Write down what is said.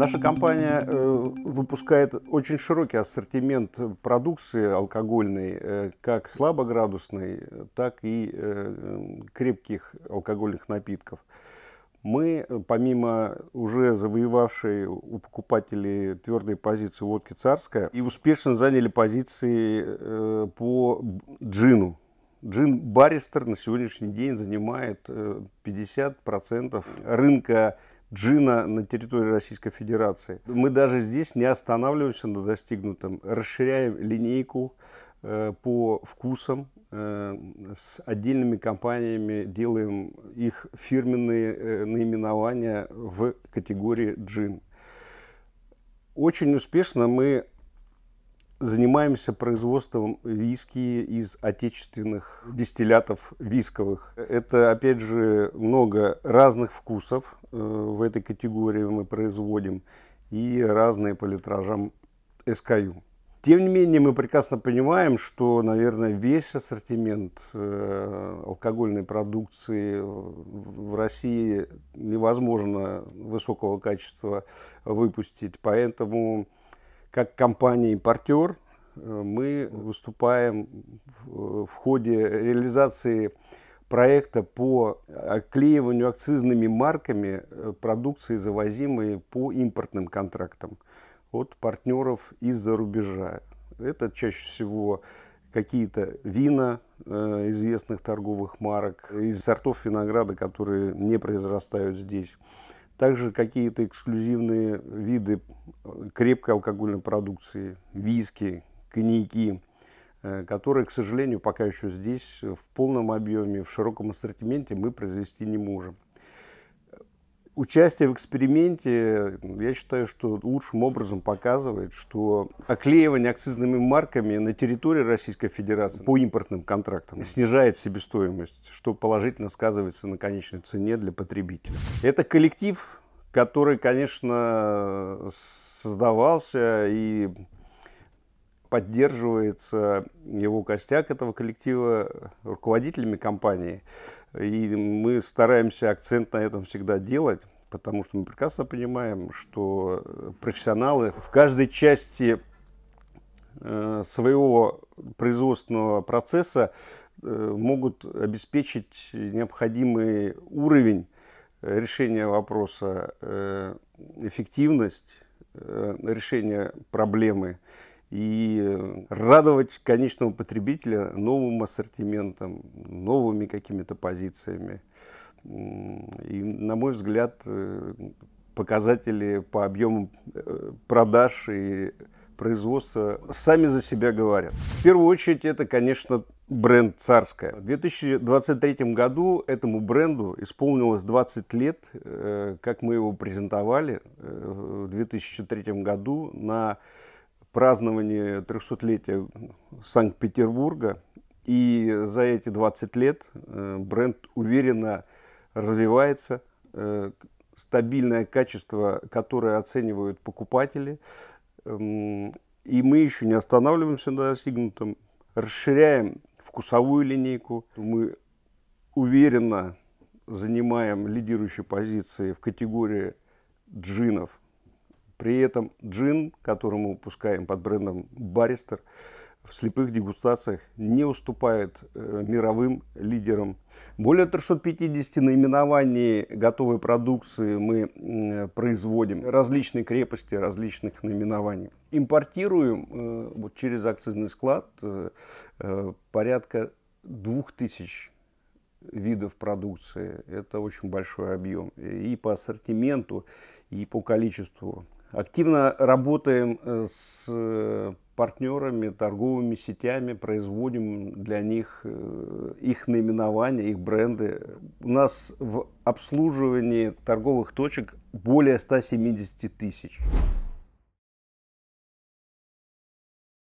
Наша компания э, выпускает очень широкий ассортимент продукции алкогольной, э, как слабоградусной, так и э, крепких алкогольных напитков. Мы, помимо уже завоевавшей у покупателей твердые позиции водки «Царская», и успешно заняли позиции по джину. Джин «Баристер» на сегодняшний день занимает 50% рынка джина на территории Российской Федерации. Мы даже здесь не останавливаемся на достигнутом, расширяем линейку э, по вкусам э, с отдельными компаниями делаем их фирменные э, наименования в категории джин. Очень успешно мы занимаемся производством виски из отечественных дистиллятов висковых. Это, опять же, много разных вкусов э, в этой категории мы производим и разные по литражам SKU. Тем не менее, мы прекрасно понимаем, что, наверное, весь ассортимент э, алкогольной продукции в России невозможно высокого качества выпустить. Поэтому как компания-импортер э, мы выступаем в ходе реализации проекта по оклеиванию акцизными марками э, продукции, завозимой по импортным контрактам от партнеров из-за рубежа. Это чаще всего какие-то вина э, известных торговых марок, из сортов винограда, которые не произрастают здесь. Также какие-то эксклюзивные виды э, крепкой алкогольной продукции, виски, коньяки, э, которые, к сожалению, пока еще здесь в полном объеме, в широком ассортименте мы произвести не можем участие в эксперименте, э, я считаю, что лучшим образом показывает, что оклеивание акцизными марками на территории Российской Федерации по импортным контрактам снижает себестоимость, что положительно сказывается на конечной цене для потребителя. Это коллектив, который, конечно, э, создавался и поддерживается его костяк этого коллектива руководителями компании. И мы стараемся акцент на этом всегда делать, потому что мы прекрасно понимаем, что профессионалы в каждой части э, своего производственного процесса э, могут обеспечить необходимый уровень решения вопроса, э, эффективность решения проблемы и радовать конечного потребителя новым ассортиментом, новыми какими-то позициями. И, на мой взгляд, э, показатели по объему э, продаж и производства сами за себя говорят. В первую очередь это, конечно, бренд «Царская». В 2023 году этому бренду исполнилось 20 лет, э, как мы его презентовали в 2003 году на празднование 300-летия Санкт-Петербурга. И за эти 20 лет э, бренд уверенно развивается. Э, стабильное качество, которое оценивают покупатели. Эм, и мы еще не останавливаемся на достигнутом. Расширяем вкусовую линейку. Мы уверенно занимаем лидирующие позиции в категории джинов при этом джин, который мы выпускаем под брендом «Баристер», в слепых дегустациях не уступает э, мировым лидерам. Более 350 наименований готовой продукции мы э, производим, различные крепости различных наименований. Импортируем э, вот через акцизный склад э, э, порядка 2000 видов продукции. Это очень большой объем и по ассортименту, и по количеству. Активно работаем э, с партнерами, торговыми сетями, производим для них э, их наименования, их бренды. У нас в обслуживании торговых точек более 170 тысяч.